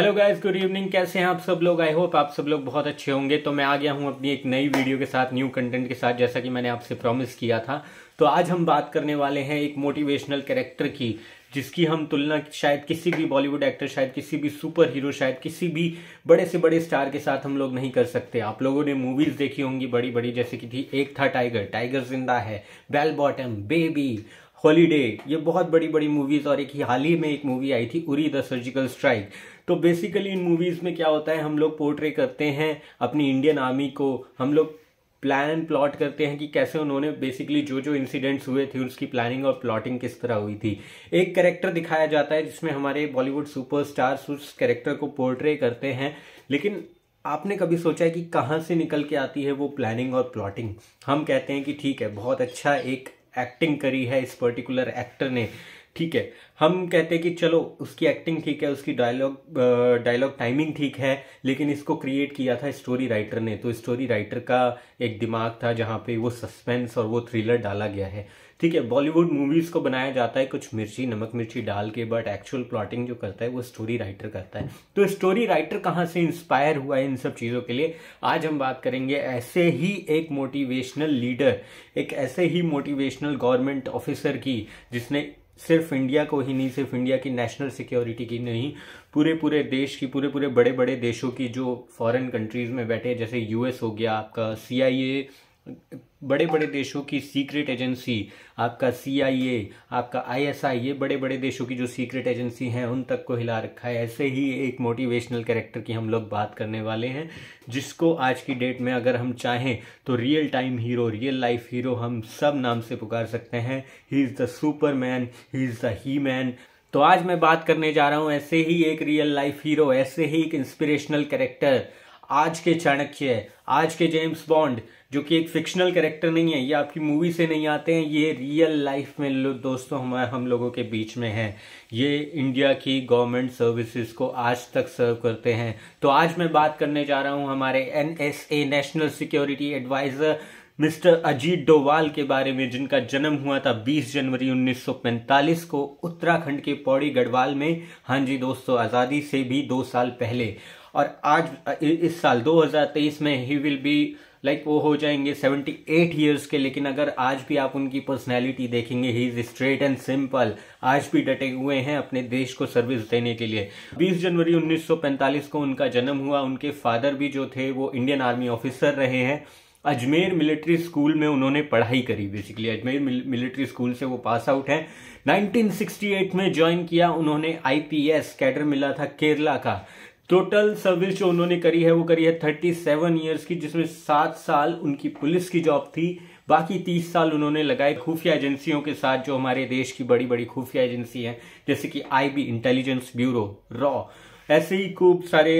hello guys good evening कैसे हैं आप सब लोग आई होप आप सब लोग बहुत अच्छे होंगे तो मैं आ गया हूं अपनी एक नई वीडियो के साथ न्यू कंटेंट के साथ जैसा कि मैंने आपसे प्रॉमिस किया था तो आज हम बात करने वाले हैं एक मोटिवेशनल कैरेक्टर की जिसकी हम तुलना शायद किसी भी बॉलीवुड एक्टर शायद किसी भी सुपर हीरो शायद किसी भी बड़े से बड़े स्टार के साथ हम लोग नहीं कर सकते आप लोगों ने मूवीज देखी होंगी बड़ी बड़ी जैसे कि थी एक था टाइगर टाइगर जिंदा है बेल बॉटम बेबी हॉलीडे ये बहुत बड़ी बड़ी मूवीज और एक ही हाल ही में एक मूवी आई थी उरी द सर्जिकल स्ट्राइक तो बेसिकली इन मूवीज़ में क्या होता है हम लोग पोर्ट्रे करते हैं अपनी इंडियन आर्मी को हम लोग प्लान एंड प्लॉट करते हैं कि कैसे उन्होंने बेसिकली जो जो इंसिडेंट्स हुए थे उसकी प्लानिंग और प्लॉटिंग किस तरह हुई थी एक कैरेक्टर दिखाया जाता है जिसमें हमारे बॉलीवुड स्टार्स उस कैरेक्टर को पोर्ट्रे करते हैं लेकिन आपने कभी सोचा है कि कहाँ से निकल के आती है वो प्लानिंग और प्लॉटिंग हम कहते हैं कि ठीक है बहुत अच्छा एक एक्टिंग करी है इस पर्टिकुलर एक्टर ने ठीक है हम कहते हैं कि चलो उसकी एक्टिंग ठीक है उसकी डायलॉग डायलॉग टाइमिंग ठीक है लेकिन इसको क्रिएट किया था स्टोरी राइटर ने तो स्टोरी राइटर का एक दिमाग था जहाँ पे वो सस्पेंस और वो थ्रिलर डाला गया है ठीक है बॉलीवुड मूवीज़ को बनाया जाता है कुछ मिर्ची नमक मिर्ची डाल के बट एक्चुअल प्लॉटिंग जो करता है वो स्टोरी राइटर करता है तो स्टोरी राइटर कहाँ से इंस्पायर हुआ है इन सब चीज़ों के लिए आज हम बात करेंगे ऐसे ही एक मोटिवेशनल लीडर एक ऐसे ही मोटिवेशनल गवर्नमेंट ऑफिसर की जिसने सिर्फ इंडिया को ही नहीं सिर्फ इंडिया की नेशनल सिक्योरिटी की नहीं पूरे पूरे देश की पूरे पूरे बड़े बड़े देशों की जो फॉरेन कंट्रीज़ में बैठे जैसे यूएस हो गया आपका सीआईए बड़े बड़े देशों की सीक्रेट एजेंसी आपका सीआईए आपका आईएसआई ये बड़े बड़े देशों की जो सीक्रेट एजेंसी हैं उन तक को हिला रखा है ऐसे ही एक मोटिवेशनल कैरेक्टर की हम लोग बात करने वाले हैं जिसको आज की डेट में अगर हम चाहें तो real time hero real life hero हम सब नाम से पुकार सकते हैं he is the superman he is the he man तो आज मैं बात करने जा रहा हूँ ऐसे ही एक रियल लाइफ हीरो ऐसे ही एक इंस्पिरेशनल कैरेक्टर आज के चाणक्य आज के जेम्स बॉन्ड जो कि एक फिक्शनल कैरेक्टर नहीं है ये आपकी मूवी से नहीं आते हैं ये रियल लाइफ में दोस्तों हम हम लोगों के बीच में हैं ये इंडिया की गवर्नमेंट सर्विसेज को आज तक सर्व करते हैं तो आज मैं बात करने जा रहा हूं हमारे an national security adviser mister Ajit Doval के बारे में जिनका जन्म हुआ था 20 जनवरी 1945 को उत्तराखंड के पौड़ी गढ़वाल में हाँ जी दोस्तों आज़ादी से भी दो साल पहले और आज इस साल 2023 में ही विल बी लाइक वो हो जाएंगे 78 ईयर्स के लेकिन अगर आज भी आप उनकी पर्सनैलिटी देखेंगे he is straight and simple आज भी डटे हुए हैं अपने देश को सर्विस देने के लिए 20 जनवरी 1945 को उनका जन्म हुआ उनके फादर भी जो थे वो इंडियन आर्मी ऑफिसर रहे हैं अजमेर मिलिट्री स्कूल में उन्होंने पढ़ाई करी बेसिकली अजमेर मिलिट्री स्कूल से वो पास आउट हैं 1968 में ज्वाइन किया उन्होंने आईपीएस कैडर मिला था केरला का टोटल सर्विस जो उन्होंने करी है वो करी है थर्टी सेवन ईयर्स की जिसमें सात साल उनकी पुलिस की जॉब थी बाकी तीस साल उन्होंने लगाए खुफिया एजेंसियों के साथ जो हमारे देश की बड़ी बड़ी खुफिया एजेंसी है जैसे कि आईबी इंटेलिजेंस ब्यूरो रॉ ऐसे ही खूब सारे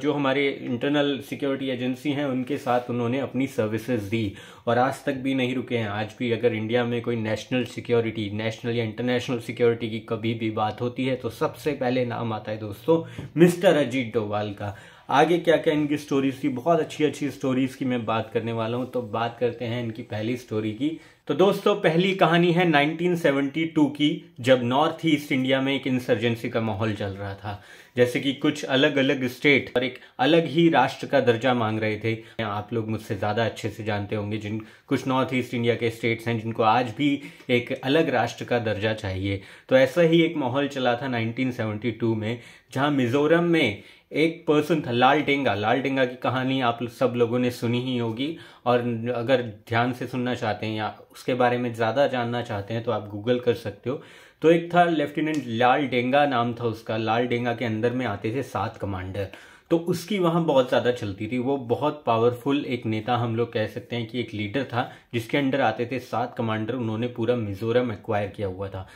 जो हमारे इंटरनल सिक्योरिटी एजेंसी हैं उनके साथ उन्होंने अपनी सर्विसेज दी और आज तक भी नहीं रुके हैं आज भी अगर इंडिया में कोई नेशनल सिक्योरिटी नेशनल या इंटरनेशनल सिक्योरिटी की कभी भी बात होती है तो सबसे पहले नाम आता है दोस्तों मिस्टर अजीत डोवाल का आगे क्या क्या इनकी स्टोरीज की बहुत अच्छी अच्छी स्टोरीज की मैं बात करने वाला हूँ तो बात करते हैं इनकी पहली स्टोरी की तो दोस्तों पहली कहानी है 1972 की जब नॉर्थ ईस्ट इंडिया में एक इंसर्जेंसी का माहौल चल रहा था जैसे कि कुछ अलग अलग स्टेट और एक अलग ही राष्ट्र का दर्जा मांग रहे थे आप लोग मुझसे ज़्यादा अच्छे से जानते होंगे जिन कुछ नॉर्थ ईस्ट इंडिया के स्टेट्स हैं जिनको आज भी एक अलग राष्ट्र का दर्जा चाहिए तो ऐसा ही एक माहौल चला था 1972 में जहाँ मिजोरम में एक पर्सन था लाल टेंगा लाल टेंगा की कहानी आप सब लोगों ने सुनी ही होगी और अगर ध्यान से सुनना चाहते हैं या उसके बारे में ज़्यादा जानना चाहते हैं तो आप गूगल कर सकते हो तो एक था लेफ्टिनेंट लाल डेंगा नाम था उसका लाल डेंगा के अंदर में आते थे सात कमांडर तो उसकी वहाँ बहुत ज़्यादा चलती थी वो बहुत पावरफुल एक नेता हम लोग कह सकते हैं कि एक लीडर था जिसके अंडर आते थे सात कमांडर उन्होंने पूरा मिजोरम एक्वायर किया हुआ था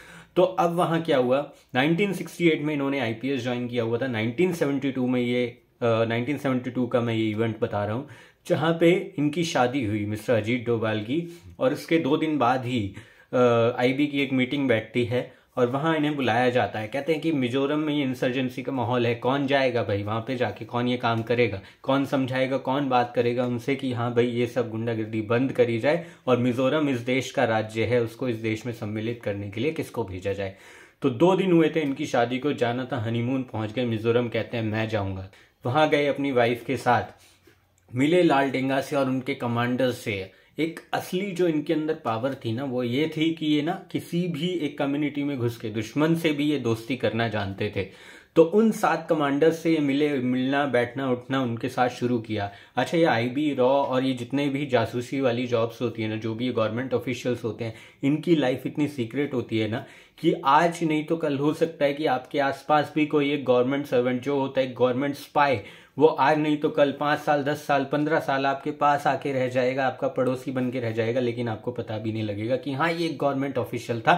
तो अब वहां क्या हुआ 1968 में इन्होंने आईपीएस ज्वाइन किया हुआ था 1972 में ये Uh, 1972 का मैं ये इवेंट बता रहा हूं जहां पे इनकी शादी हुई मिस्टर अजीत डोभाल की और उसके दो दिन बाद ही आईबी uh, की एक मीटिंग बैठती है और वहाँ इन्हें बुलाया जाता है कहते हैं कि मिजोरम में ये इंसर्जेंसी का माहौल है कौन जाएगा भाई वहाँ पे जाके कौन ये काम करेगा कौन समझाएगा कौन बात करेगा उनसे कि हाँ भाई ये सब गुंडागर्दी बंद करी जाए और मिजोरम इस देश का राज्य है उसको इस देश में सम्मिलित करने के लिए किसको भेजा जाए तो दो दिन हुए थे इनकी शादी को जाना था हनीमून पहुँच गए मिजोरम कहते हैं मैं जाऊँगा वहाँ गए अपनी वाइफ के साथ मिले लाल डेंगा से और उनके कमांडर से एक असली जो इनके अंदर पावर थी ना वो ये थी कि ये ना किसी भी एक कम्युनिटी में घुस के दुश्मन से भी ये दोस्ती करना जानते थे तो उन सात कमांडर से ये मिले मिलना बैठना उठना उनके साथ शुरू किया अच्छा ये आईबी रॉ और ये जितने भी जासूसी वाली जॉब्स होती है ना जो भी ये गवर्नमेंट ऑफिशियल्स होते हैं इनकी लाइफ इतनी सीक्रेट होती है ना कि आज नहीं तो कल हो सकता है कि आपके आसपास भी कोई एक गवर्नमेंट सर्वेंट जो होता है गवर्नमेंट स्पाई वो आज नहीं तो कल पाँच साल दस साल पंद्रह साल आपके पास आके रह जाएगा आपका पड़ोसी बन के रह जाएगा लेकिन आपको पता भी नहीं लगेगा कि हाँ ये एक गवर्नमेंट ऑफिशियल था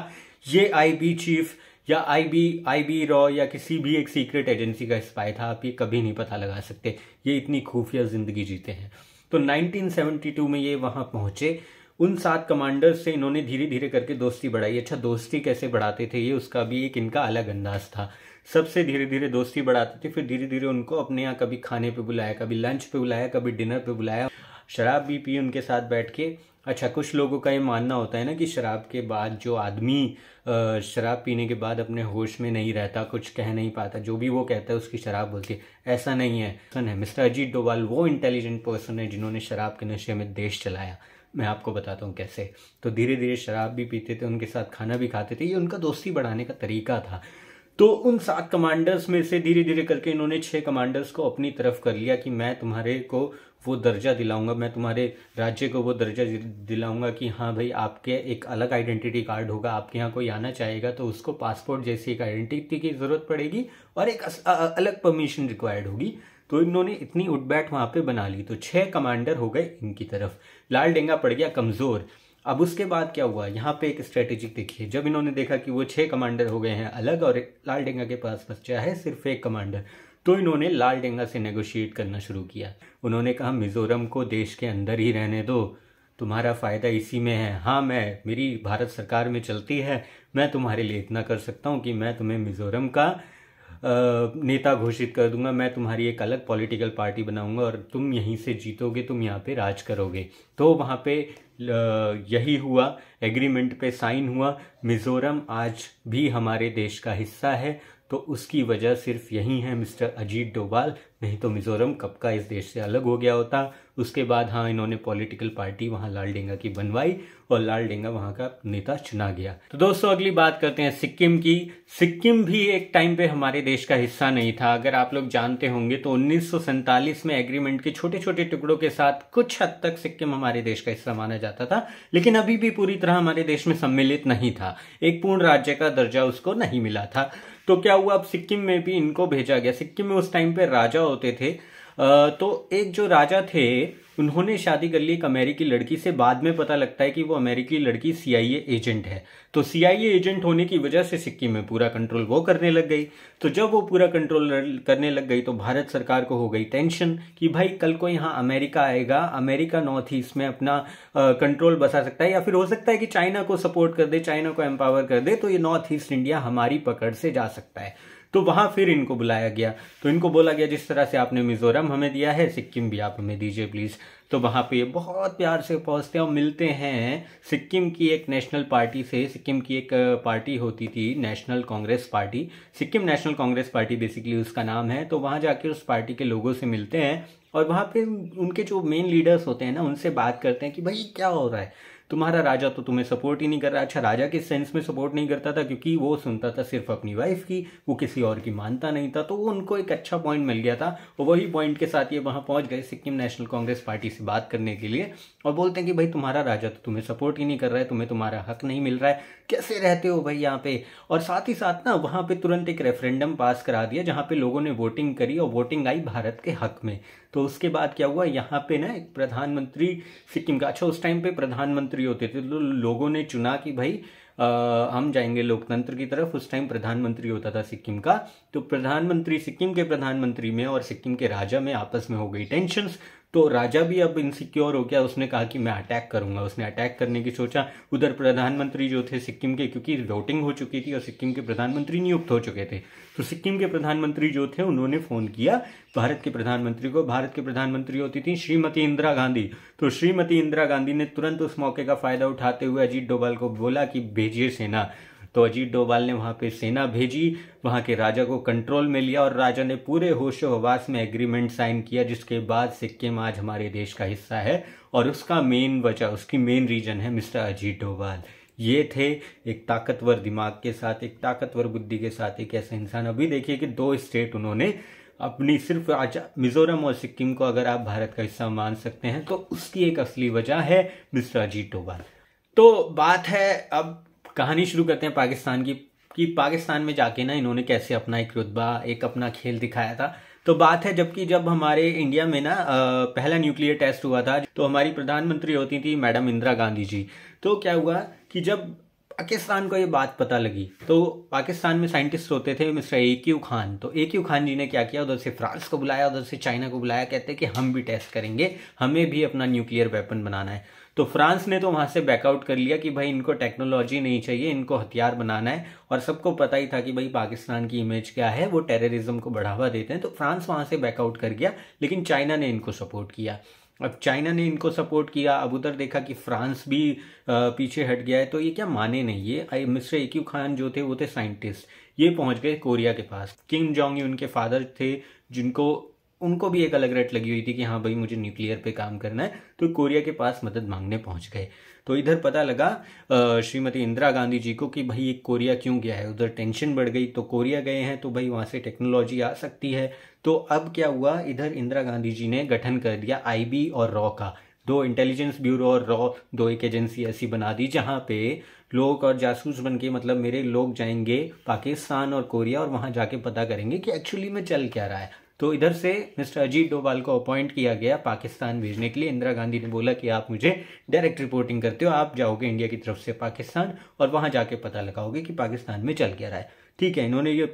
ये आईबी चीफ या आईबी आईबी रॉ या किसी भी एक सीक्रेट एजेंसी का स्पाई था आप ये कभी नहीं पता लगा सकते ये इतनी खुफिया जिंदगी जीते हैं तो 1972 में ये वहाँ पहुँचे उन सात कमांडर्स से इन्होंने धीरे धीरे करके दोस्ती बढ़ाई अच्छा दोस्ती कैसे बढ़ाते थे ये उसका भी एक इनका अलग अंदाज था सबसे धीरे धीरे दोस्ती बढ़ाते थे फिर धीरे धीरे उनको अपने यहाँ कभी खाने पर बुलाया कभी लंच पे बुलाया कभी डिनर पे बुलाया शराब भी पी उनके साथ बैठ के अच्छा कुछ लोगों का ये मानना होता है ना कि शराब के बाद जो आदमी शराब पीने के बाद अपने होश में नहीं रहता कुछ कह नहीं पाता जो भी वो कहता है उसकी शराब बोलती है ऐसा नहीं है सन है मिस्टर अजीत डोवाल वो इंटेलिजेंट पर्सन है जिन्होंने शराब के नशे में देश चलाया मैं आपको बताता हूँ कैसे तो धीरे धीरे शराब भी पीते थे उनके साथ खाना भी खाते थे ये उनका दोस्ती बढ़ाने का तरीका था तो उन सात कमांडर्स में से धीरे धीरे करके इन्होंने छह कमांडर्स को अपनी तरफ कर लिया कि मैं तुम्हारे को वो दर्जा दिलाऊंगा मैं तुम्हारे राज्य को वो दर्जा दिलाऊंगा कि हाँ भाई आपके एक अलग आइडेंटिटी कार्ड होगा आपके यहाँ कोई आना चाहेगा तो उसको पासपोर्ट जैसी एक आइडेंटिटी की ज़रूरत पड़ेगी और एक अलग परमिशन रिक्वायर्ड होगी तो इन्होंने इतनी उठ बैठ वहां पे बना ली तो छह कमांडर हो गए इनकी तरफ लाल डेंगा पड़ गया कमजोर अब उसके बाद क्या हुआ यहाँ पे एक स्ट्रेटेजिक देखिए जब इन्होंने देखा कि वो छः कमांडर हो गए हैं अलग और लाल डेंगा के पास बच्चा है सिर्फ एक कमांडर तो इन्होंने लाल डेंगा से नेगोशिएट करना शुरू किया उन्होंने कहा मिज़ोरम को देश के अंदर ही रहने दो तुम्हारा फ़ायदा इसी में है हाँ मैं मेरी भारत सरकार में चलती है मैं तुम्हारे लिए इतना कर सकता हूँ कि मैं तुम्हें मिज़ोरम का नेता घोषित कर दूंगा मैं तुम्हारी एक अलग पॉलिटिकल पार्टी बनाऊंगा और तुम यहीं से जीतोगे तुम यहाँ पे राज करोगे तो वहाँ पे यही हुआ एग्रीमेंट पे साइन हुआ मिज़ोरम आज भी हमारे देश का हिस्सा है तो उसकी वजह सिर्फ यही है मिस्टर अजीत डोभाल नहीं तो मिज़ोरम कब का इस देश से अलग हो गया होता उसके बाद हाँ इन्होंने पॉलिटिकल पार्टी वहाँ लाल डेंगा की बनवाई और लाल डेंगा वहाँ का नेता चुना गया तो दोस्तों अगली बात करते हैं सिक्किम की सिक्किम भी एक टाइम पे हमारे देश का हिस्सा नहीं था अगर आप लोग जानते होंगे तो उन्नीस में एग्रीमेंट के छोटे छोटे टुकड़ों के साथ कुछ हद तक सिक्किम हमारे देश का हिस्सा माना जाता था लेकिन अभी भी पूरी तरह हमारे देश में सम्मिलित नहीं था एक पूर्ण राज्य का दर्जा उसको नहीं मिला था तो क्या हुआ अब सिक्किम में भी इनको भेजा गया सिक्किम में उस टाइम पे राजा होते थे तो एक जो राजा थे उन्होंने शादी कर ली एक अमेरिकी लड़की से बाद में पता लगता है कि वो अमेरिकी लड़की सीआईए एजेंट है तो सीआईए एजेंट होने की वजह से सिक्किम में पूरा कंट्रोल वो करने लग गई तो जब वो पूरा कंट्रोल करने लग गई तो भारत सरकार को हो गई टेंशन कि भाई कल को यहाँ अमेरिका आएगा अमेरिका नॉर्थ ईस्ट में अपना आ, कंट्रोल बसा सकता है या फिर हो सकता है कि चाइना को सपोर्ट कर दे चाइना को एम्पावर कर दे तो ये नॉर्थ ईस्ट इंडिया हमारी पकड़ से जा सकता है तो वहाँ फिर इनको बुलाया गया तो इनको बोला गया जिस तरह से आपने मिज़ोरम हमें दिया है सिक्किम भी आप हमें दीजिए प्लीज़ तो वहाँ पे ये बहुत प्यार से पहुँचते हैं और मिलते हैं सिक्किम की एक नेशनल पार्टी से सिक्किम की एक पार्टी होती थी national congress party Sikkim national congress party basically उसका नाम है तो वहाँ जाके उस पार्टी के लोगों से मिलते हैं और वहाँ पे उनके जो मेन लीडर्स होते हैं ना उनसे बात करते हैं कि भाई क्या हो रहा है तुम्हारा राजा तो तुम्हें सपोर्ट ही नहीं कर रहा अच्छा राजा के सेंस में सपोर्ट नहीं करता था क्योंकि वो सुनता था सिर्फ अपनी वाइफ की वो किसी और की मानता नहीं था तो उनको एक अच्छा पॉइंट मिल गया था और वही पॉइंट के साथ ये वहाँ पहुँच गए सिक्किम नेशनल कांग्रेस पार्टी से बात करने के लिए और बोलते हैं कि भाई तुम्हारा राजा तो तुम्हें सपोर्ट ही नहीं कर रहा है तुम्हें तुम्हारा हक नहीं मिल रहा है कैसे रहते हो भाई यहाँ पे और साथ ही साथ ना वहाँ पर तुरंत एक रेफरेंडम पास करा दिया जहाँ पे लोगों ने वोटिंग करी और वोटिंग आई भारत के हक में तो उसके बाद क्या हुआ यहाँ पे ना एक प्रधानमंत्री सिक्किम का अच्छा उस टाइम पे प्रधानमंत्री भी होते थे तो लोगों ने चुना कि भाई आ, हम जाएंगे लोकतंत्र की तरफ उस टाइम प्रधानमंत्री होता था सिक्किम का तो प्रधानमंत्री सिक्किम के प्रधानमंत्री में और सिक्किम के राजा में आपस में हो गई टेंशन तो राजा भी अब इनसिक्योर हो गया उसने कहा कि मैं अटैक करूंगा उसने अटैक करने की सोचा उधर प्रधानमंत्री जो थे सिक्किम के क्योंकि वोटिंग हो चुकी थी और सिक्किम के प्रधानमंत्री नियुक्त हो चुके थे तो सिक्किम के प्रधानमंत्री जो थे उन्होंने फ़ोन किया भारत के प्रधानमंत्री को भारत के प्रधानमंत्री होती थी श्रीमती इंदिरा गांधी तो श्रीमती इंदिरा गांधी ने तुरंत उस मौके का फ़ायदा उठाते हुए अजीत डोभाल को बोला कि भेजिए सेना तो अजीत डोभाल ने वहाँ पे सेना भेजी वहाँ के राजा को कंट्रोल में लिया और राजा ने पूरे होशो हवास में एग्रीमेंट साइन किया जिसके बाद सिक्किम आज हमारे देश का हिस्सा है और उसका मेन वजह उसकी मेन रीजन है मिस्टर अजीत डोभाल ये थे एक ताकतवर दिमाग के साथ एक ताकतवर बुद्धि के साथ एक ऐसा इंसान अभी देखिए कि दो स्टेट उन्होंने अपनी सिर्फ आज मिजोरम और सिक्किम को अगर आप भारत का हिस्सा मान सकते हैं तो उसकी एक असली वजह है मिस्टर अजीत डोभाल तो बात है अब कहानी शुरू करते हैं पाकिस्तान की कि पाकिस्तान में जाके ना इन्होंने कैसे अपना एक रुतबा एक अपना खेल दिखाया था तो बात है जबकि जब हमारे इंडिया में ना पहला न्यूक्लियर टेस्ट हुआ था तो हमारी प्रधानमंत्री होती थी मैडम इंदिरा गांधी जी तो क्या हुआ कि जब पाकिस्तान को ये बात पता लगी तो पाकिस्तान में साइंटिस्ट होते थे मिस्टर ए क्यू खान तो ए क्यू खान जी ने क्या किया उधर से फ्रांस को बुलाया उधर से चाइना को बुलाया कहते कि हम भी टेस्ट करेंगे हमें भी अपना न्यूक्लियर वेपन बनाना है तो फ्रांस ने तो वहां से बैकआउट कर लिया कि भाई इनको टेक्नोलॉजी नहीं चाहिए इनको हथियार बनाना है और सबको पता ही था कि भाई पाकिस्तान की इमेज क्या है वो टेररिज्म को बढ़ावा देते हैं तो फ्रांस वहां से बैकआउट कर गया लेकिन चाइना ने इनको सपोर्ट किया अब चाइना ने इनको सपोर्ट किया अब उधर देखा कि फ्रांस भी पीछे हट गया है तो ये क्या माने नहीं ये मिस्टर एक खान जो थे वो थे साइंटिस्ट ये पहुंच गए कोरिया के पास किंग जोंग उनके फादर थे जिनको उनको भी एक अलग रेट लगी हुई थी कि हाँ भाई मुझे न्यूक्लियर पे काम करना है तो कोरिया के पास मदद मांगने पहुंच गए तो इधर पता लगा श्रीमती इंदिरा गांधी जी को कि भाई कोरिया क्यों गया है उधर टेंशन बढ़ गई तो कोरिया गए हैं तो भाई वहाँ से टेक्नोलॉजी आ सकती है तो अब क्या हुआ इधर इंदिरा गांधी जी ने गठन कर दिया आईबी और रॉ का दो इंटेलिजेंस ब्यूरो और रॉ दो एक एजेंसी ऐसी बना दी जहाँ पे लोग और जासूस बन के मतलब मेरे लोग जाएंगे पाकिस्तान और कोरिया और वहाँ जाके पता करेंगे कि एक्चुअली में चल क्या रहा है तो इधर से मिस्टर अजीत डोभाल को अपॉइंट किया गया पाकिस्तान भेजने के लिए इंदिरा गांधी ने बोला कि आप मुझे डायरेक्ट रिपोर्टिंग करते हो आप जाओगे इंडिया की तरफ से पाकिस्तान और वहाँ जाके पता लगाओगे कि पाकिस्तान में चल क्या रहा है ठीक है इन्होंने ये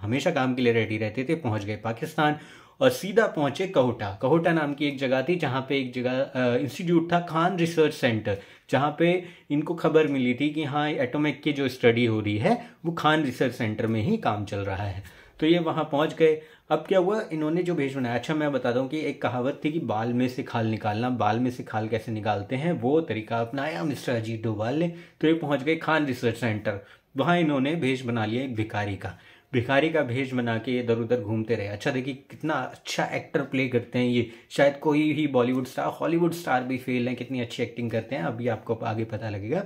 हमेशा काम के लिए रेडी रहते थे पहुँच गए पाकिस्तान और सीधा पहुंचे कहोटा कहोटा नाम की एक जगह थी जहाँ पे एक जगह इंस्टीट्यूट था खान रिसर्च सेंटर जहाँ पे इनको खबर मिली थी कि हाँ एटोमिक की जो स्टडी हो रही है वो खान रिसर्च सेंटर में ही काम चल रहा है तो ये वहाँ पहुँच गए अब क्या हुआ इन्होंने जो भेज बनाया अच्छा मैं बता दूँ कि एक कहावत थी कि बाल में से खाल निकालना बाल में से खाल कैसे निकालते हैं वो तरीका अपनाया मिस्टर अजीत डोभाल ने तो ये पहुँच गए खान रिसर्च सेंटर वहाँ इन्होंने भेज बना लिया एक भिखारी का भिखारी का भेज बना के इधर उधर घूमते रहे अच्छा देखिए कितना अच्छा एक्टर प्ले करते हैं ये शायद कोई ही बॉलीवुड स्टार हॉलीवुड स्टार भी फेल हैं कितनी अच्छी एक्टिंग करते हैं अभी आपको आगे पता लगेगा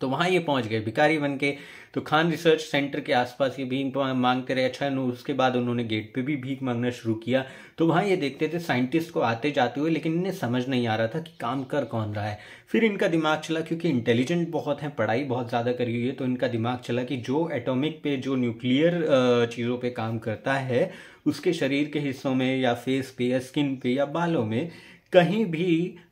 तो वहाँ ये पहुँच गए भिकारी बन के तो खान रिसर्च सेंटर के आसपास ये भीख मांगते रहे अच्छा उसके बाद उन्होंने गेट पे भी भीख मांगना शुरू किया तो वहाँ ये देखते थे साइंटिस्ट को आते जाते हुए लेकिन इन्हें समझ नहीं आ रहा था कि काम कर कौन रहा है फिर इनका दिमाग चला क्योंकि इंटेलिजेंट बहुत हैं पढ़ाई बहुत ज़्यादा करी हुई है तो इनका दिमाग चला कि जो एटोमिक पे जो न्यूक्लियर चीज़ों पर काम करता है उसके शरीर के हिस्सों में या फेस पे या स्किन पे या बालों में कहीं भी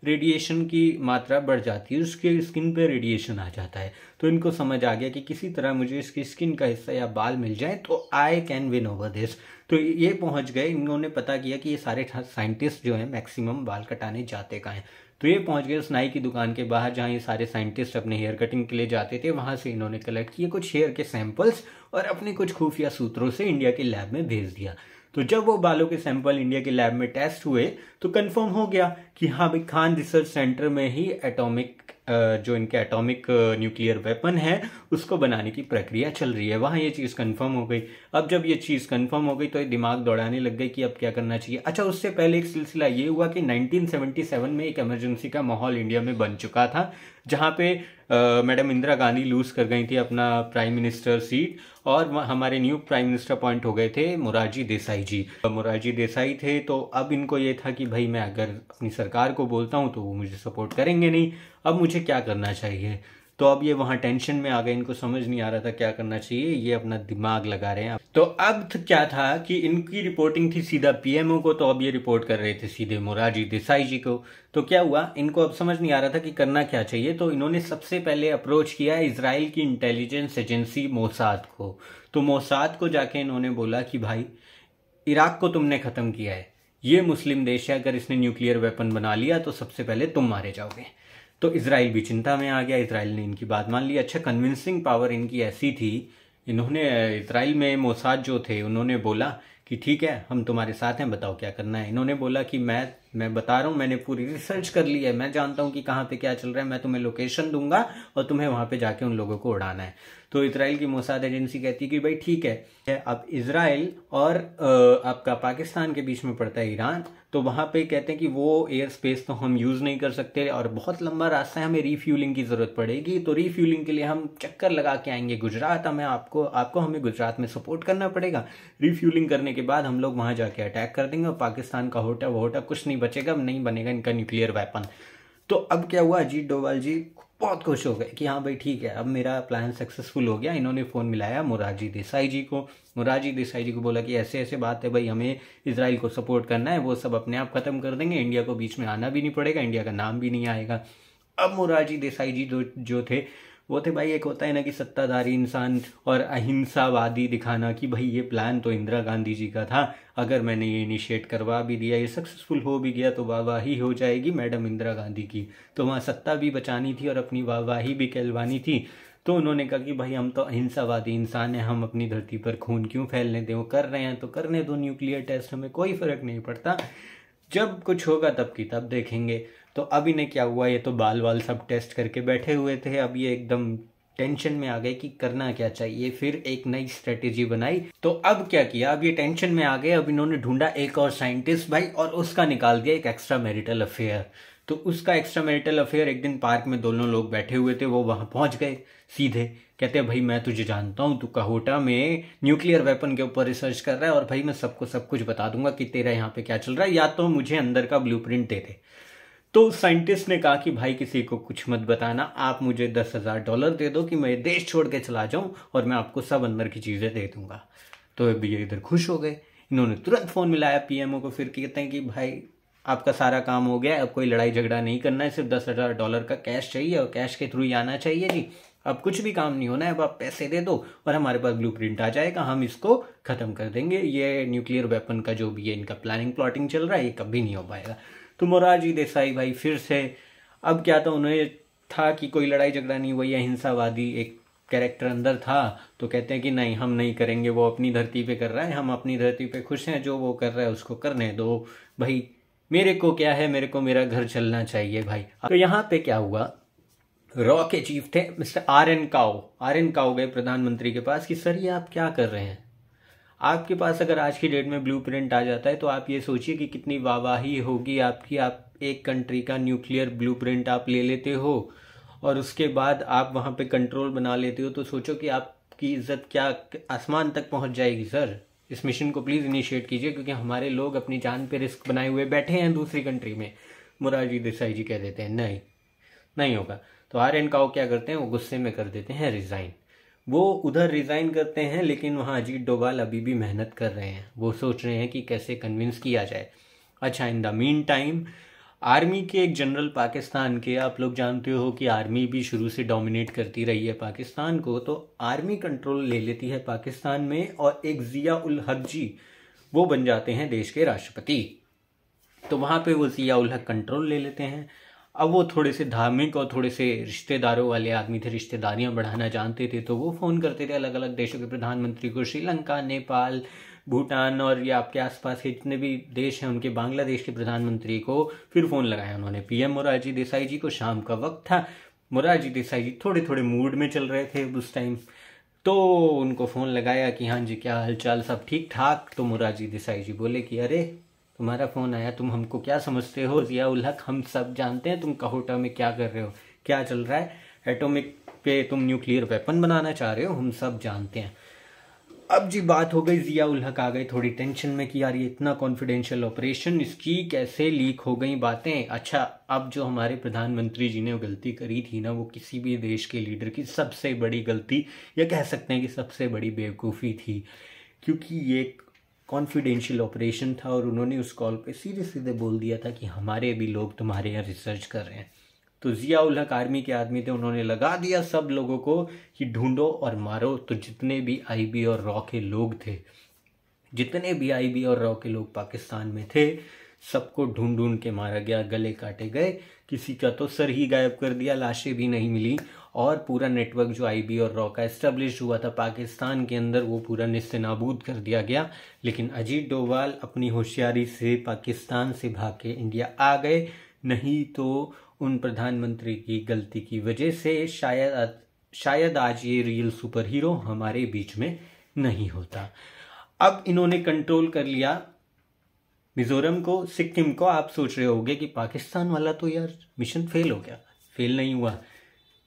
रेडिएशन की मात्रा बढ़ जाती है उसके स्किन पे रेडिएशन आ जाता है तो इनको समझ आ गया कि किसी तरह मुझे इसकी स्किन का हिस्सा या बाल मिल जाए तो I can win over this तो ये पहुंच गए इन्होंने पता किया कि ये सारे साइंटिस्ट जो हैं मैक्सिमम बाल कटाने जाते का हैं तो ये पहुंच गए उस नाई की दुकान के बाहर जहाँ ये सारे साइंटिस्ट अपने हेयर कटिंग के लिए जाते थे वहाँ से इन्होंने कलेक्ट किए कुछ हेयर के सैंपल्स और अपने कुछ खुफिया सूत्रों से इंडिया के लैब में भेज दिया तो जब वो बालों के सैंपल इंडिया के लैब में टेस्ट हुए तो कंफर्म हो गया कि हाँ भाई खान रिसर्च सेंटर में ही एटॉमिक जो इनके एटॉमिक न्यूक्लियर वेपन है उसको बनाने की प्रक्रिया चल रही है वहाँ ये चीज़ कंफर्म हो गई अब जब ये चीज़ कंफर्म हो गई तो ये दिमाग दौड़ाने लग गई कि अब क्या करना चाहिए अच्छा उससे पहले एक सिलसिला ये हुआ कि 1977 में एक इमरजेंसी का माहौल इंडिया में बन चुका था जहाँ पे मैडम इंदिरा गांधी लूज़ कर गई थी अपना प्राइम मिनिस्टर सीट और हमारे न्यू प्राइम मिनिस्टर अपॉइंट हो गए थे मोरारजी देसाई जी मोरारजी देसाई थे तो अब इनको ये था कि भाई मैं अगर अपनी सरकार को बोलता हूँ तो वो मुझे सपोर्ट करेंगे नहीं अब मुझे क्या करना चाहिए तो अब ये वहाँ टेंशन में आ गए इनको समझ नहीं आ रहा था क्या करना चाहिए ये अपना दिमाग लगा रहे हैं तो अब क्या था कि इनकी रिपोर्टिंग थी सीधा पीएमओ को तो अब ये रिपोर्ट कर रहे थे सीधे मोरारजी देसाई जी को तो क्या हुआ इनको अब समझ नहीं आ रहा था कि करना क्या चाहिए तो इन्होंने सबसे पहले अप्रोच किया इसराइल की इंटेलिजेंस एजेंसी मोसाद को तो मोसाद को जाके इन्होंने बोला कि भाई इराक को तुमने ख़त्म किया है ये मुस्लिम देश है अगर इसने न्यूक्लियर वेपन बना लिया तो सबसे पहले तुम मारे जाओगे तो इसराइल भी चिंता में आ गया इसराइल ने इनकी बात मान ली अच्छा कन्विंसिंग पावर इनकी ऐसी थी इन्होंने इसराइल में मोसाद जो थे उन्होंने बोला कि ठीक है हम तुम्हारे साथ हैं बताओ क्या करना है इन्होंने बोला कि मैं मैं बता रहा हूँ मैंने पूरी रिसर्च कर ली है मैं जानता हूँ कि कहाँ पे क्या चल रहा है मैं तुम्हें लोकेशन दूंगा और तुम्हें वहाँ पे जाके उन लोगों को उड़ाना है तो इसराइल की मोसाद एजेंसी कहती है कि भाई ठीक है अब इसराइल और आपका पाकिस्तान के बीच में पड़ता है ईरान तो वहाँ पे कहते हैं कि वो एयर स्पेस तो हम यूज़ नहीं कर सकते और बहुत लंबा रास्ता है हमें रीफ्यूलिंग की ज़रूरत पड़ेगी तो रीफ्यूलिंग के लिए हम चक्कर लगा के आएंगे गुजरात हमें आपको आपको हमें गुजरात में सपोर्ट करना पड़ेगा रीफ्यूलिंग करने के बाद हम लोग वहाँ जाके अटैक कर देंगे और पाकिस्तान का होटा वोटा कुछ नहीं बचेगा नहीं बनेगा इनका न्यूक्लियर वेपन तो अब क्या हुआ अजीत डोवाल जी बहुत खुश हो गए कि हाँ भाई ठीक है अब मेरा प्लान सक्सेसफुल हो गया इन्होंने फ़ोन मिलाया मुराजी देसाई जी को मुराजी देसाई जी को बोला कि ऐसे ऐसे बात है भाई हमें इसराइल को सपोर्ट करना है वो सब अपने आप ख़त्म कर देंगे इंडिया को बीच में आना भी नहीं पड़ेगा इंडिया का नाम भी नहीं आएगा अब मुराजी देसाई जी जो जो थे वो थे भाई एक होता है ना कि सत्ताधारी इंसान और अहिंसावादी दिखाना कि भाई ये प्लान तो इंदिरा गांधी जी का था अगर मैंने ये इनिशिएट करवा भी दिया ये सक्सेसफुल हो भी गया तो वाहवाही हो जाएगी मैडम इंदिरा गांधी की तो वहाँ सत्ता भी बचानी थी और अपनी वाहवाही भी कहलवानी थी तो उन्होंने कहा कि भाई हम तो अहिंसावादी इंसान हैं हम अपनी धरती पर खून क्यों फैलने दें वो कर रहे हैं तो करने दो न्यूक्लियर टेस्ट हमें कोई फर्क नहीं पड़ता जब कुछ होगा तब की तब देखेंगे तो अब इन्हें क्या हुआ ये तो बाल वाल सब टेस्ट करके बैठे हुए थे अब ये एकदम टेंशन में आ गए कि करना क्या चाहिए फिर एक नई स्ट्रेटेजी बनाई तो अब क्या किया अब ये टेंशन में आ गए अब इन्होंने ढूंढा एक और साइंटिस्ट भाई और उसका निकाल दिया एक एक्स्ट्रा मैरिटल अफेयर तो उसका एक्स्ट्रा मैरिटल अफेयर एक दिन पार्क में दोनों लोग बैठे हुए थे वो वहां पहुंच गए सीधे कहते हैं भाई मैं तुझे जानता हूं तू कहोटा में न्यूक्लियर वेपन के ऊपर रिसर्च कर रहा है और भाई मैं सबको सब कुछ बता दूंगा कि तेरा यहाँ पे क्या चल रहा है या तो मुझे अंदर का ब्लू दे दे तो साइंटिस्ट ने कहा कि भाई किसी को कुछ मत बताना आप मुझे दस हज़ार डॉलर दे दो कि मैं देश छोड़ के चला जाऊं और मैं आपको सब अंदर की चीज़ें दे दूंगा तो ये इधर खुश हो गए इन्होंने तुरंत फ़ोन मिलाया पीएमओ को फिर कहते हैं कि भाई आपका सारा काम हो गया अब कोई लड़ाई झगड़ा नहीं करना है सिर्फ दस हज़ार डॉलर का कैश चाहिए और कैश के थ्रू ही आना चाहिए जी अब कुछ भी काम नहीं होना है अब आप पैसे दे दो और हमारे पास ब्लू आ जाएगा हम इसको ख़त्म कर देंगे ये न्यूक्लियर वेपन का जो भी है इनका प्लानिंग प्लॉटिंग चल रहा है ये कभी नहीं हो पाएगा तो मोरारजी देसाई भाई फिर से अब क्या था तो उन्हें था कि कोई लड़ाई झगड़ा नहीं हुआ या हिंसावादी एक कैरेक्टर अंदर था तो कहते हैं कि नहीं हम नहीं करेंगे वो अपनी धरती पे कर रहा है हम अपनी धरती पे खुश हैं जो वो कर रहा है उसको करने दो भाई मेरे को क्या है मेरे को मेरा घर चलना चाहिए भाई तो यहाँ पे क्या हुआ रॉ के चीफ थे mister R N Kao R N Kao गए प्रधानमंत्री के पास कि सर ये आप क्या कर रहे हैं आपके पास अगर आज की डेट में ब्लू प्रिंट आ जाता है तो आप ये सोचिए कि कितनी वाहवाही होगी आपकी आप एक कंट्री का न्यूक्लियर ब्लू प्रिंट आप ले लेते हो और उसके बाद आप वहाँ पे कंट्रोल बना लेते हो तो सोचो कि आपकी इज्जत क्या आसमान तक पहुँच जाएगी सर इस मिशन को प्लीज़ इनिशिएट कीजिए क्योंकि हमारे लोग अपनी जान पे रिस्क बनाए हुए बैठे हैं दूसरी कंट्री में मुरारजी देसाई जी कह देते हैं नहीं नहीं होगा तो आर्यन काओ क्या करते हैं वो गुस्से में कर देते हैं रिज़ाइन वो उधर रिज़ाइन करते हैं लेकिन वहाँ अजीत डोभाल अभी भी मेहनत कर रहे हैं वो सोच रहे हैं कि कैसे कन्विंस किया जाए अच्छा in the meantime army के एक जनरल पाकिस्तान के आप लोग जानते हो कि आर्मी भी शुरू से डोमिनेट करती रही है पाकिस्तान को तो आर्मी कंट्रोल ले लेती है पाकिस्तान में और एक ज़िया उल हक जी वो बन जाते हैं देश के राष्ट्रपति तो वहाँ पे वो ज़िया उल हक कंट्रोल ले लेते हैं अब वो थोड़े से धार्मिक और थोड़े से रिश्तेदारों वाले आदमी थे रिश्तेदारियाँ बढ़ाना जानते थे तो वो फ़ोन करते थे अलग अलग देशों के प्रधानमंत्री को श्रीलंका नेपाल भूटान और या आपके आसपास के जितने भी देश हैं उनके बांग्लादेश के प्रधानमंत्री को फिर फ़ोन लगाया उन्होंने पीएम मोरारजी देसाई जी को शाम का वक्त था मोरारजी देसाई जी थोड़े थोड़े मूड में चल रहे थे उस टाइम तो उनको फ़ोन लगाया कि हाँ जी क्या हालचाल सब ठीक ठाक तो मोरारजी देसाई जी बोले कि अरे तुम्हारा फ़ोन आया तुम हमको क्या समझते हो जिया उल हक हम सब जानते हैं तुम कहोटा में क्या कर रहे हो क्या चल रहा है एटॉमिक पे तुम न्यूक्लियर वेपन बनाना चाह रहे हो हम सब जानते हैं अब जी बात हो गई जिया उल हक आ गई थोड़ी टेंशन में कि यार ये इतना कॉन्फिडेंशियल ऑपरेशन इसकी कैसे लीक हो गई बातें अच्छा अब जो हमारे प्रधानमंत्री जी ने वो गलती करी थी ना वो किसी भी देश के लीडर की सबसे बड़ी गलती या कह सकते हैं कि सबसे बड़ी बेवकूफ़ी थी क्योंकि ये कॉन्फिडेंशियल ऑपरेशन था और उन्होंने उस कॉल पे सीधे सीधे बोल दिया था कि हमारे भी लोग तुम्हारे यहाँ रिसर्च कर रहे हैं तो जिया हक आर्मी के आदमी थे उन्होंने लगा दिया सब लोगों को कि ढूंढो और मारो तो जितने भी आईबी और रॉ के लोग थे जितने भी आईबी और रॉ के लोग पाकिस्तान में थे सबको ढूंढ ढूंढ के मारा गया गले काटे गए किसी का तो सर ही गायब कर दिया लाशें भी नहीं मिली और पूरा नेटवर्क जो आईबी और रॉ का इस्टेब्लिश हुआ था पाकिस्तान के अंदर वो पूरा नाबूद कर दिया गया लेकिन अजीत डोवाल अपनी होशियारी से पाकिस्तान से भाग के इंडिया आ गए नहीं तो उन प्रधानमंत्री की गलती की वजह से शायद शायद आज ये रियल सुपर हीरो हमारे बीच में नहीं होता अब इन्होंने कंट्रोल कर लिया मिजोरम को सिक्किम को आप सोच रहे होगे कि पाकिस्तान वाला तो यार मिशन फेल हो गया फेल नहीं हुआ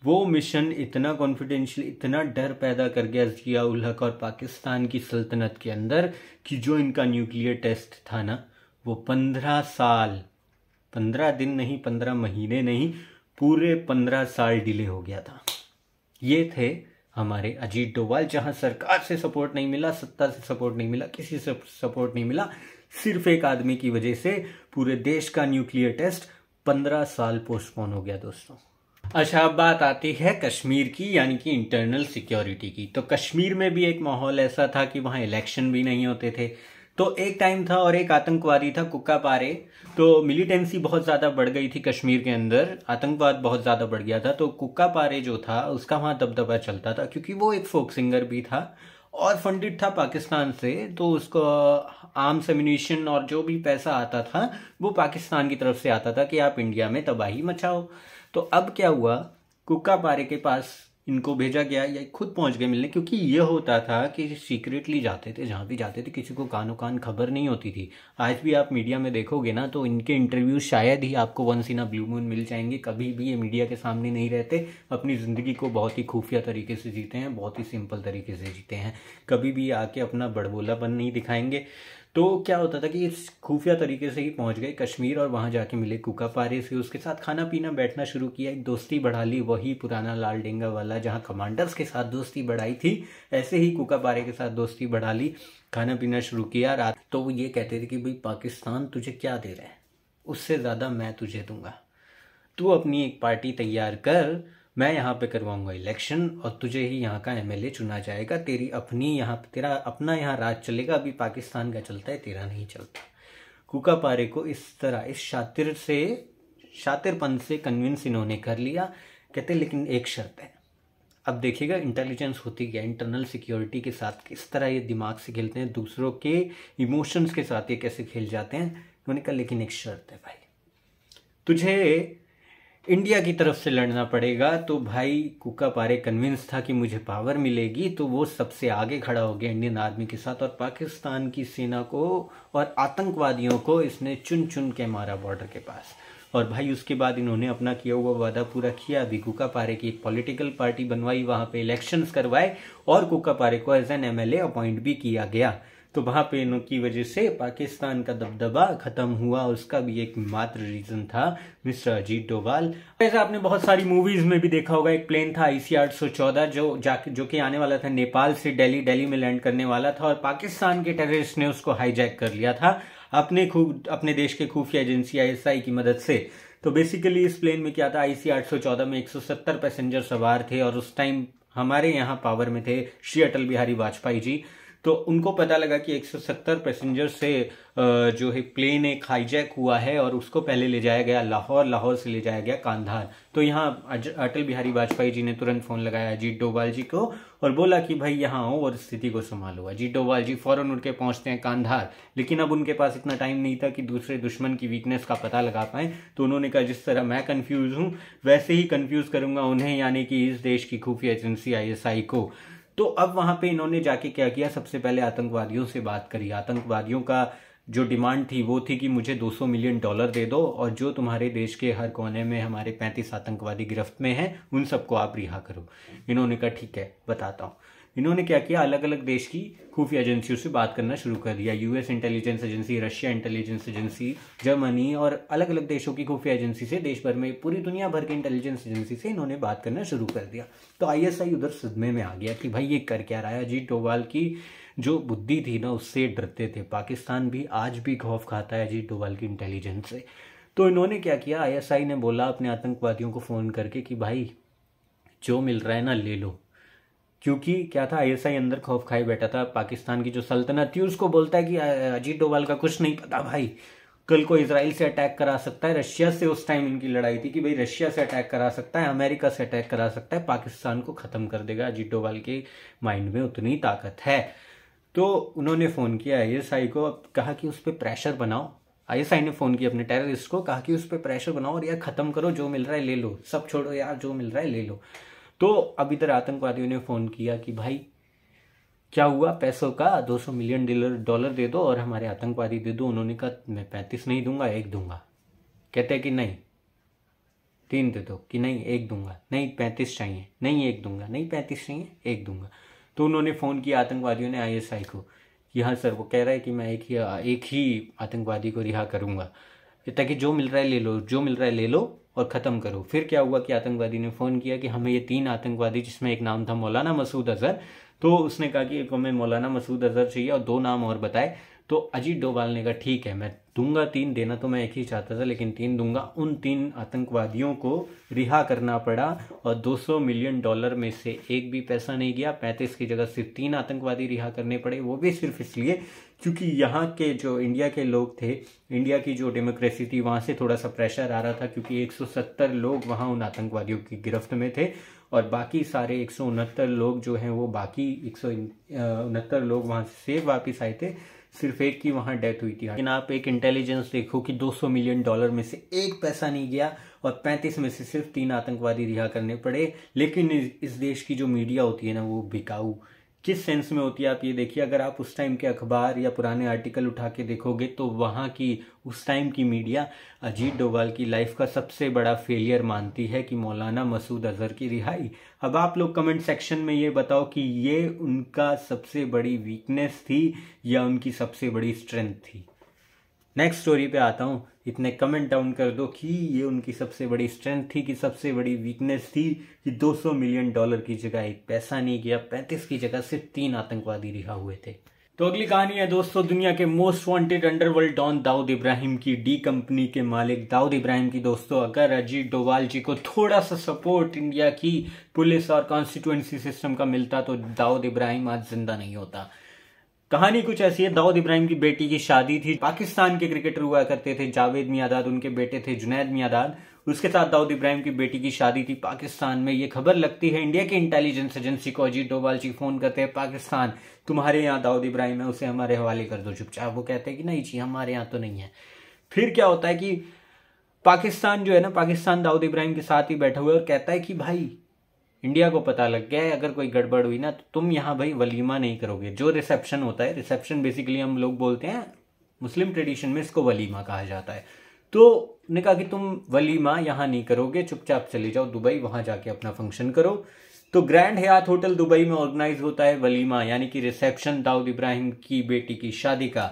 वो मिशन इतना कॉन्फिडेंशियल इतना डर पैदा कर गया जिया उल हक और पाकिस्तान की सल्तनत के अंदर कि जो इनका न्यूक्लियर टेस्ट था ना वो पंद्रह साल पंद्रह दिन नहीं पंद्रह महीने नहीं पूरे पंद्रह साल डिले हो गया था ये थे हमारे अजीत डोवाल जहां सरकार से सपोर्ट नहीं मिला सत्ता से सपोर्ट नहीं मिला किसी से सपोर्ट नहीं मिला सिर्फ एक आदमी की वजह से पूरे देश का न्यूक्लियर टेस्ट पंद्रह साल पोस्टपोन हो गया दोस्तों अच्छा अब बात आती है कश्मीर की यानी कि इंटरनल सिक्योरिटी की तो कश्मीर में भी एक माहौल ऐसा था कि वहाँ इलेक्शन भी नहीं होते थे तो एक टाइम था और एक आतंकवादी था कुक्का पारे तो मिलिटेंसी बहुत ज़्यादा बढ़ गई थी कश्मीर के अंदर आतंकवाद बहुत ज़्यादा बढ़ गया था तो कुक्का पारे जो था उसका वहाँ दबदबा चलता था क्योंकि वो एक फोक सिंगर भी था और फंडेड था पाकिस्तान से तो उसको आम एम्यूनिशन और जो भी पैसा आता था वो पाकिस्तान की तरफ से आता था कि आप इंडिया में तबाही मचाओ तो अब क्या हुआ कुका पारे के पास इनको भेजा गया या खुद पहुंच गए मिलने क्योंकि ये होता था कि सीक्रेटली जाते थे जहाँ भी जाते थे किसी को कानो कान खबर नहीं होती थी आज भी आप मीडिया में देखोगे ना तो इनके इंटरव्यू शायद ही आपको वन सीना ब्लू मून मिल जाएंगे कभी भी ये मीडिया के सामने नहीं रहते अपनी ज़िंदगी को बहुत ही खुफिया तरीके से जीते हैं बहुत ही सिंपल तरीके से जीते हैं कभी भी आके अपना बड़बोलापन नहीं दिखाएंगे तो क्या होता था कि इस खुफिया तरीके से ही पहुंच गए कश्मीर और वहां जाके मिले कुका पारे से उसके साथ खाना पीना बैठना शुरू किया एक दोस्ती बढ़ा ली वही पुराना लाल डेंगा वाला जहाँ कमांडर्स के साथ दोस्ती बढ़ाई थी ऐसे ही कुका पारे के साथ दोस्ती बढ़ा ली खाना पीना शुरू किया रात तो वो ये कहते थे कि भाई पाकिस्तान तुझे क्या दे रहा है उससे ज़्यादा मैं तुझे दूंगा तू अपनी एक पार्टी तैयार कर मैं यहाँ पे करवाऊंगा इलेक्शन और तुझे ही यहाँ का एमएलए चुना जाएगा तेरी अपनी यहाँ तेरा अपना यहाँ राज चलेगा अभी पाकिस्तान का चलता है तेरा नहीं चलता कुका पारे को इस तरह इस शातिर से शातिरपन से कन्विंस इन्होंने कर लिया कहते लेकिन एक शर्त है अब देखिएगा इंटेलिजेंस होती क्या इंटरनल सिक्योरिटी के साथ किस तरह ये दिमाग से खेलते हैं दूसरों के इमोशंस के साथ ये कैसे खेल जाते हैं उन्होंने कहा लेकिन एक शर्त है भाई तुझे इंडिया की तरफ से लड़ना पड़ेगा तो भाई कुका पारे कन्विंस था कि मुझे पावर मिलेगी तो वो सबसे आगे खड़ा हो गया इंडियन आर्मी के साथ और पाकिस्तान की सेना को और आतंकवादियों को इसने चुन चुन के मारा बॉर्डर के पास और भाई उसके बाद इन्होंने अपना किया हुआ वादा पूरा किया अभी कुका पारे की एक पॉलिटिकल पार्टी बनवाई वहां पे इलेक्शंस करवाए और कुका पारे को एज एन एमएलए अपॉइंट भी किया गया तो वहां पे इनकी वजह से पाकिस्तान का दबदबा ख़त्म हुआ उसका भी एक मात्र रीज़न था मिस्टर अजीत डोवाल जैसे आपने बहुत सारी मूवीज़ में भी देखा होगा एक प्लेन था आईसी आठ सौ चौदह जो जाके जो कि आने वाला था नेपाल से दिल्ली दिल्ली में लैंड करने वाला था और पाकिस्तान के टेररिस्ट ने उसको हाईजैक कर लिया था अपने खूब अपने देश के खुफिया एजेंसी आई की मदद से तो बेसिकली इस प्लेन में क्या था आईसी 814 में 170 पैसेंजर सवार थे और उस टाइम हमारे यहाँ पावर में थे श्री अटल बिहारी वाजपेयी जी तो उनको पता लगा कि 170 पैसेंजर से जो है प्लेन एक हाईजैक हुआ है और उसको पहले ले जाया गया लाहौर लाहौर से ले जाया गया कांधार तो यहाँ अटल बिहारी वाजपेयी जी ने तुरंत फोन लगाया अजीत डोवाल जी को और बोला कि भाई यहाँ आओ और स्थिति को संभालो अजीत डोवाल जी फौरन उड़ के पहुँचते हैं कांधार लेकिन अब उनके पास इतना टाइम नहीं था कि दूसरे दुश्मन की वीकनेस का पता लगा पाए तो उन्होंने कहा जिस तरह मैं कन्फ्यूज़ हूँ वैसे ही कन्फ्यूज़ करूँगा उन्हें यानी कि इस देश की खुफिया एजेंसी आई को तो अब वहां पे इन्होंने जाके क्या किया सबसे पहले आतंकवादियों से बात करी आतंकवादियों का जो डिमांड थी वो थी कि मुझे 200 मिलियन डॉलर दे दो और जो तुम्हारे देश के हर कोने में हमारे 35 आतंकवादी गिरफ्त में हैं उन सबको आप रिहा करो इन्होंने कहा ठीक है बताता हूँ इन्होंने क्या किया अलग अलग देश की खुफिया एजेंसियों से बात करना शुरू कर दिया US intelligence agency Russia intelligence agency Germany और अलग अलग देशों की खुफिया एजेंसी से देश भर में पूरी दुनिया भर की इंटेलिजेंस एजेंसी से इन्होंने बात करना शुरू कर दिया तो आईएसआई उधर सदमे में आ गया कि भाई ये कर क्या रहा है अजीत डोवाल की जो बुद्धि थी ना उससे डरते थे पाकिस्तान भी आज भी खौफ खाता है अजीत डोवाल की इंटेलिजेंस से तो इन्होंने क्या किया आईएसआई ने बोला अपने आतंकवादियों को फ़ोन करके कि भाई जो मिल रहा है ना ले लो क्योंकि क्या था आईएसआई अंदर खौफ खाए बैठा था पाकिस्तान की जो सल्तनत थी उसको बोलता है कि अजीत डोवाल का कुछ नहीं पता भाई कल को इसराइल से अटैक करा सकता है रशिया से उस टाइम इनकी लड़ाई थी कि भाई रशिया से अटैक करा सकता है अमेरिका से अटैक करा सकता है पाकिस्तान को ख़त्म कर देगा अजीत डोवाल के माइंड में उतनी ताकत है तो उन्होंने फ़ोन किया आई को कहा कि उस पर प्रेशर बनाओ आई ने फ़ोन किया अपने टेररिस्ट को कहा कि उस पर प्रेशर बनाओ और यार ख़त्म करो जो मिल रहा है ले लो सब छोड़ो यार जो मिल रहा है ले लो तो अब इधर आतंकवादियों ने फोन किया कि भाई क्या हुआ पैसों का 200 मिलियन डॉलर डॉलर दे दो और हमारे आतंकवादी दे दो उन्होंने कहा मैं पैंतीस नहीं दूंगा एक दूंगा कहते हैं कि नहीं तीन दे दो कि नहीं एक दूंगा नहीं पैंतीस चाहिए नहीं एक दूंगा नहीं पैंतीस चाहिए एक दूंगा तो उन्होंने फ़ोन किया आतंकवादियों ने आईएसआई को कि हाँ सर वो कह रहा है कि मैं एक ही एक ही आतंकवादी को रिहा करूँगा ताकि जो मिल रहा है ले लो जो मिल रहा है ले लो और ख़त्म करो फिर क्या हुआ कि आतंकवादी ने फ़ोन किया कि हमें ये तीन आतंकवादी जिसमें एक नाम था मौलाना मसूद अजहर तो उसने कहा कि एक हमें मौलाना मसूद अजहर चाहिए और दो नाम और बताए तो अजीत डोभाल ने कहा ठीक है मैं दूंगा तीन देना तो मैं एक ही चाहता था लेकिन तीन दूंगा उन तीन आतंकवादियों को रिहा करना पड़ा और 200 मिलियन डॉलर में से एक भी पैसा नहीं गया पैंतीस की जगह सिर्फ तीन आतंकवादी रिहा करने पड़े वो भी सिर्फ इसलिए क्योंकि यहाँ के जो इंडिया के लोग थे इंडिया की जो डेमोक्रेसी थी वहाँ से थोड़ा सा प्रेशर आ रहा था क्योंकि 170 लोग वहाँ उन आतंकवादियों की गिरफ्त में थे और बाकी सारे एक लोग जो हैं वो बाकी एक लोग वहाँ से वापिस आए थे सिर्फ एक की वहाँ डेथ हुई थी लेकिन आप एक इंटेलिजेंस देखो कि 200 मिलियन डॉलर में से एक पैसा नहीं गया और 35 में से सिर्फ तीन आतंकवादी रिहा करने पड़े लेकिन इस देश की जो मीडिया होती है ना वो बिकाऊ किस सेंस में होती है आप ये देखिए अगर आप उस टाइम के अखबार या पुराने आर्टिकल उठा के देखोगे तो वहाँ की उस टाइम की मीडिया अजीत डोवाल की लाइफ का सबसे बड़ा फेलियर मानती है कि मौलाना मसूद अजहर की रिहाई अब आप लोग कमेंट सेक्शन में ये बताओ कि ये उनका सबसे बड़ी वीकनेस थी या उनकी सबसे बड़ी स्ट्रेंथ थी नेक्स्ट स्टोरी पे आता हूँ इतने कमेंट डाउन कर दो कि ये उनकी सबसे बड़ी स्ट्रेंथ थी कि सबसे बड़ी वीकनेस थी कि 200 मिलियन डॉलर की जगह एक पैसा नहीं किया 35 की जगह सिर्फ तीन आतंकवादी रिहा हुए थे तो अगली कहानी है दोस्तों दुनिया के most wanted underworld don Dawood Ibrahim की डी कंपनी के मालिक दाऊद इब्राहिम की दोस्तों अगर अजीत डोवाल जी को थोड़ा सा सपोर्ट इंडिया की पुलिस और कॉन्स्टिट्यूएंसी सिस्टम का मिलता तो दाऊद इब्राहिम आज जिंदा नहीं होता कहानी कुछ ऐसी है दाऊद इब्राहिम की बेटी की शादी थी पाकिस्तान के क्रिकेटर हुआ करते थे जावेद मियादाद उनके बेटे थे जुनैद मियादाद उसके साथ दाऊद इब्राहिम की बेटी की शादी थी पाकिस्तान में ये खबर लगती है इंडिया के इंटेलिजेंस एजेंसी को अजीत डोवाल जी फोन करते हैं पाकिस्तान तुम्हारे यहाँ दाऊद इब्राहिम है उसे हमारे हवाले कर दो चुपचाप वो कहते हैं कि नहीं जी हमारे यहाँ तो नहीं है फिर क्या होता है कि पाकिस्तान जो है ना पाकिस्तान दाऊद इब्राहिम के साथ ही बैठा हुआ है और कहता है कि भाई इंडिया को पता लग गया है अगर कोई गड़बड़ हुई ना तो तुम यहाँ भाई वलीमा नहीं करोगे जो रिसेप्शन होता है रिसेप्शन बेसिकली हम लोग बोलते हैं मुस्लिम ट्रेडिशन में इसको वलीमा कहा जाता है तो ने कहा कि तुम वलीमा यहाँ नहीं करोगे चुपचाप चले जाओ दुबई वहाँ जाके अपना फंक्शन करो तो ग्रैंड हयात होटल दुबई में ऑर्गेनाइज होता है वलीमा यानी कि रिसेप्शन दाऊद इब्राहिम की बेटी की शादी का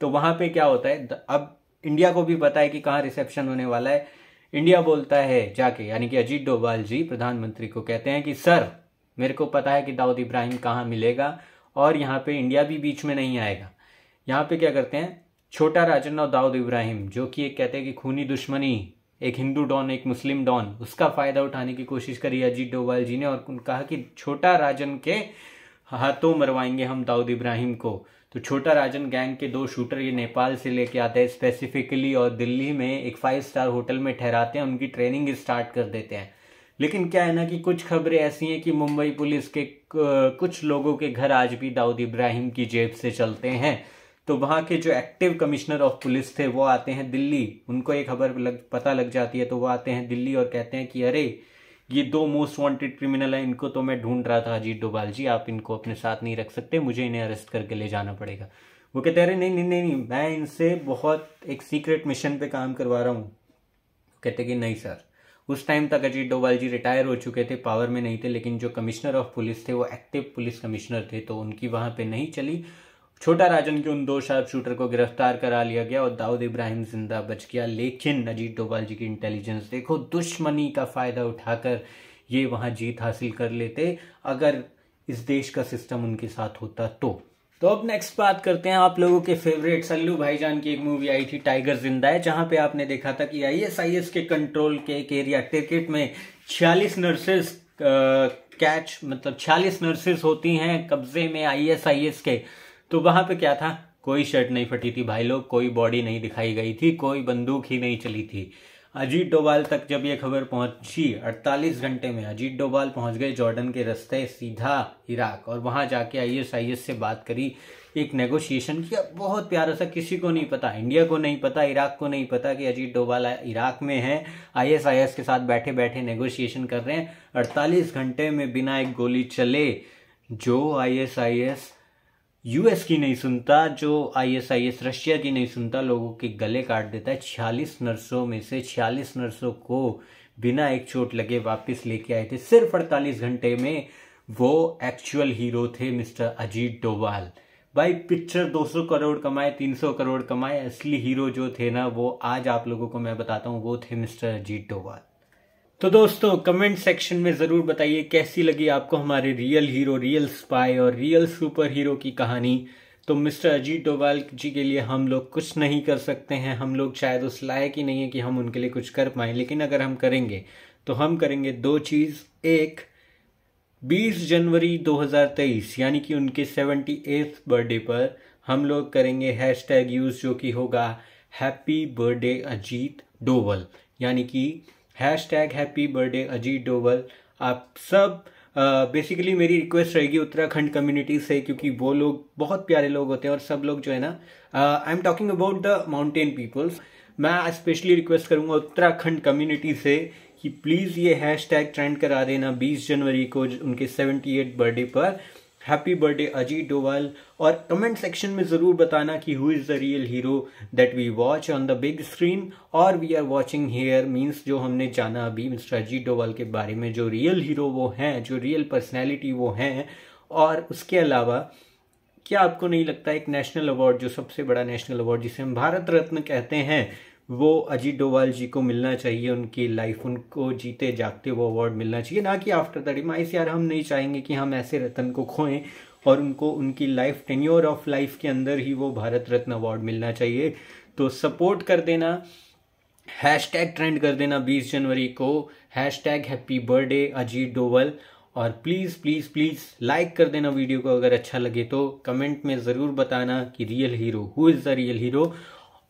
तो वहाँ पे क्या होता है अब इंडिया को भी पता है कि कहाँ रिसेप्शन होने वाला है इंडिया बोलता है जाके यानी कि अजीत डोभाल जी प्रधानमंत्री को कहते हैं कि सर मेरे को पता है कि दाऊद इब्राहिम कहाँ मिलेगा और यहाँ पे इंडिया भी बीच में नहीं आएगा यहाँ पे क्या करते हैं छोटा राजन और दाऊद इब्राहिम जो कि एक कहते हैं कि खूनी दुश्मनी एक हिंदू डॉन एक मुस्लिम डॉन उसका फ़ायदा उठाने की कोशिश करी अजीत डोभाल जी ने और कहा कि छोटा राजन के हाथों मरवाएंगे हम दाऊद इब्राहिम को तो छोटा राजन गैंग के दो शूटर ये नेपाल से लेके आते हैं स्पेसिफिकली और दिल्ली में एक फाइव स्टार होटल में ठहराते हैं उनकी ट्रेनिंग स्टार्ट कर देते हैं लेकिन क्या है ना कि कुछ खबरें ऐसी हैं कि मुंबई पुलिस के कुछ लोगों के घर आज भी दाऊद इब्राहिम की जेब से चलते हैं तो वहाँ के जो एक्टिव कमिश्नर ऑफ पुलिस थे वो आते हैं दिल्ली उनको ये खबर लग पता लग जाती है तो वो आते हैं दिल्ली और कहते हैं कि अरे ये दो मोस्ट वांटेड क्रिमिनल हैं इनको तो मैं ढूंढ रहा था अजीत डोभाल जी आप इनको अपने साथ नहीं रख सकते मुझे इन्हें अरेस्ट करके ले जाना पड़ेगा वो कहते अरे नहीं नहीं नहीं नहीं मैं इनसे बहुत एक सीक्रेट मिशन पे काम करवा रहा हूँ कहते कि नहीं सर उस टाइम तक अजीत डोभाल जी रिटायर हो चुके थे पावर में नहीं थे लेकिन जो कमिश्नर ऑफ पुलिस थे वो एक्टिव पुलिस कमिश्नर थे तो उनकी वहाँ पे नहीं चली छोटा राजन के उन दो शार्प शूटर को गिरफ्तार करा लिया गया और दाऊद इब्राहिम जिंदा बच गया लेकिन नजीब डोभाल जी की इंटेलिजेंस देखो दुश्मनी का फ़ायदा उठाकर ये वहां जीत हासिल कर लेते अगर इस देश का सिस्टम उनके साथ होता तो तो अब नेक्स्ट बात करते हैं आप लोगों के फेवरेट सल्लू भाईजान की एक मूवी आई थी टाइगर जिंदा है जहां पे आपने देखा था कि आईएसआईएस के कंट्रोल के एक एरिया क्रिकेट में 46 नर्सेस कैच मतलब 46 नर्सेस होती हैं कब्जे में आईएसआईएस के तो वहां पे क्या था कोई शर्ट नहीं फटी थी भाई लोग कोई बॉडी नहीं दिखाई गई थी कोई बंदूक ही नहीं चली थी अजीत डोवाल तक जब ये खबर पहुंची 48 घंटे में अजीत डोवाल पहुंच गए जॉर्डन के रास्ते सीधा इराक और वहां जाके आईएसआईएस से बात करी एक नेगोशिएशन किया बहुत प्यारा सा किसी को नहीं पता इंडिया को नहीं पता इराक को नहीं पता कि अजीत डोभाल इराक में है आईएसआईएस के साथ बैठे बैठे नेगोशिएशन कर रहे हैं अड़तालीस घंटे में बिना एक गोली चले जो आईएसआईएस यूएस की नहीं सुनता जो आईएसआईएस रशिया की नहीं सुनता लोगों के गले काट देता है छियालीस नर्सों में से छियालीस नर्सों को बिना एक चोट लगे वापस लेके आए थे सिर्फ अड़तालीस घंटे में वो एक्चुअल हीरो थे मिस्टर अजीत डोवाल भाई पिक्चर 200 करोड़ कमाए 300 करोड़ कमाए असली हीरो जो थे ना वो आज आप लोगों को मैं बताता हूँ वो थे मिस्टर अजीत डोवाल तो दोस्तों कमेंट सेक्शन में ज़रूर बताइए कैसी लगी आपको हमारे रियल हीरो रियल स्पाई और रियल सुपर हीरो की कहानी तो मिस्टर अजीत डोवाल जी के लिए हम लोग कुछ नहीं कर सकते हैं हम लोग शायद उस लायक ही नहीं है कि हम उनके लिए कुछ कर पाए लेकिन अगर हम करेंगे तो हम करेंगे दो चीज़ एक 20 जनवरी 2023 यानी कि उनके सेवेंटी बर्थडे पर हम लोग करेंगे हैश टैग यूज़ जो कि होगा हैप्पी बर्थडे अजीत डोवल यानी कि hashtag happy birthday Ajit Doval आप सब बेसिकली uh, मेरी रिक्वेस्ट रहेगी उत्तराखंड कम्युनिटी से क्योंकि वो लोग बहुत प्यारे लोग होते हैं और सब लोग जो है ना I am talking about the mountain peoples मैं स्पेशली रिक्वेस्ट करूंगा उत्तराखंड कम्युनिटी से कि प्लीज़ ये हैश टैग ट्रेंड करा देना 20 जनवरी को उनके 78 बर्थडे पर हैप्पी बर्थडे अजीत डोवाल और कमेंट सेक्शन में ज़रूर बताना कि who is the real hero that we watch on the big screen और we are watching here means जो हमने जाना अभी मिस्टर अजीत डोवाल के बारे में जो रियल हीरो वो हैं जो रियल पर्सनैलिटी वो हैं और उसके अलावा क्या आपको नहीं लगता एक नेशनल अवार्ड जो सबसे बड़ा नेशनल अवार्ड जिसे हम भारत रत्न कहते हैं वो अजीत डोवाल जी को मिलना चाहिए उनकी लाइफ उनको जीते जागते वो अवार्ड मिलना चाहिए ना कि आफ्टर द डिमाइस यार हम नहीं चाहेंगे कि हम ऐसे रतन को खोएं और उनको उनकी लाइफ टेन्योर ऑफ लाइफ के अंदर ही वो भारत रत्न अवार्ड मिलना चाहिए तो सपोर्ट कर देना हैश टैग ट्रेंड कर देना बीस जनवरी को hashtag happy birthday Ajit Doval और प्लीज़ प्लीज़ प्लीज़ लाइक कर देना वीडियो को अगर अच्छा लगे तो कमेंट में ज़रूर बताना कि real hero who is the real hero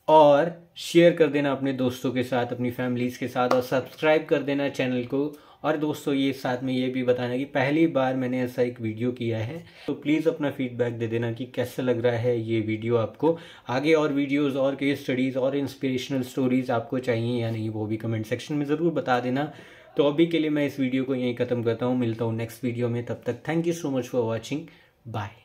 और शेयर कर देना अपने दोस्तों के साथ अपनी फैमिलीज़ के साथ और सब्सक्राइब कर देना चैनल को और दोस्तों ये साथ में ये भी बताना कि पहली बार मैंने ऐसा एक वीडियो किया है तो प्लीज़ अपना फीडबैक दे देना कि कैसा लग रहा है ये वीडियो आपको आगे और वीडियोस और केस स्टडीज़ और इंस्पिरेशनल स्टोरीज़ आपको चाहिए या नहीं वो भी कमेंट सेक्शन में ज़रूर बता देना तो अभी के लिए मैं इस वीडियो को यहीं ख़त्म करता हूँ मिलता हूँ नेक्स्ट वीडियो में तब तक thank you so much for watching bye